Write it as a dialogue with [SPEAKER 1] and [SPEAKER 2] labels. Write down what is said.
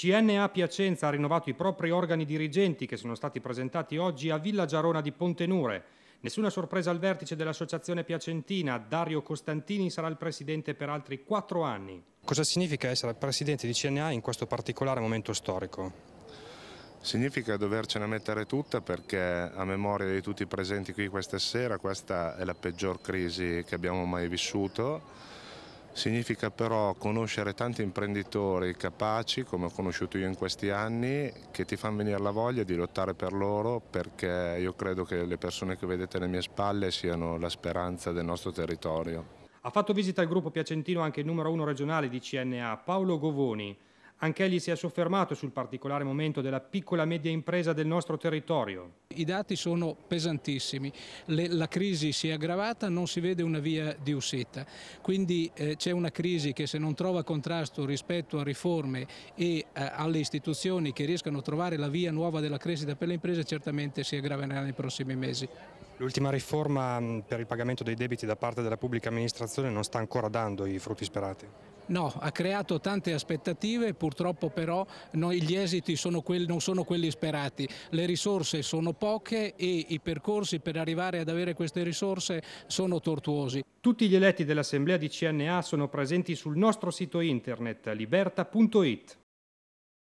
[SPEAKER 1] CNA Piacenza ha rinnovato i propri organi dirigenti che sono stati presentati oggi a Villa Giarona di Pontenure. Nessuna sorpresa al vertice dell'associazione piacentina, Dario Costantini sarà il presidente per altri quattro anni. Cosa significa essere presidente di CNA in questo particolare momento storico?
[SPEAKER 2] Significa dovercene mettere tutta perché a memoria di tutti i presenti qui questa sera questa è la peggior crisi che abbiamo mai vissuto Significa però conoscere tanti imprenditori capaci, come ho conosciuto io in questi anni, che ti fanno venire la voglia di lottare per loro perché io credo che le persone che vedete alle mie spalle siano la speranza del nostro territorio.
[SPEAKER 1] Ha fatto visita al gruppo piacentino anche il numero uno regionale di CNA, Paolo Govoni, Anch'egli si è soffermato sul particolare momento della piccola e media impresa del nostro territorio. I dati sono
[SPEAKER 3] pesantissimi, Le, la crisi si è aggravata, non si vede una via di uscita, quindi eh, c'è una crisi che se non trova contrasto rispetto a riforme e eh, alle istituzioni che riescano a trovare la via nuova della crescita per le imprese certamente si aggraverà nei prossimi mesi.
[SPEAKER 1] L'ultima riforma per il pagamento dei debiti da parte della pubblica amministrazione non sta ancora dando i frutti sperati?
[SPEAKER 3] No, ha creato tante aspettative, purtroppo però noi, gli esiti sono quelli, non sono quelli sperati. Le risorse sono poche e i percorsi per arrivare ad avere queste risorse sono tortuosi. Tutti gli eletti dell'Assemblea
[SPEAKER 1] di CNA sono presenti sul nostro sito internet liberta.it.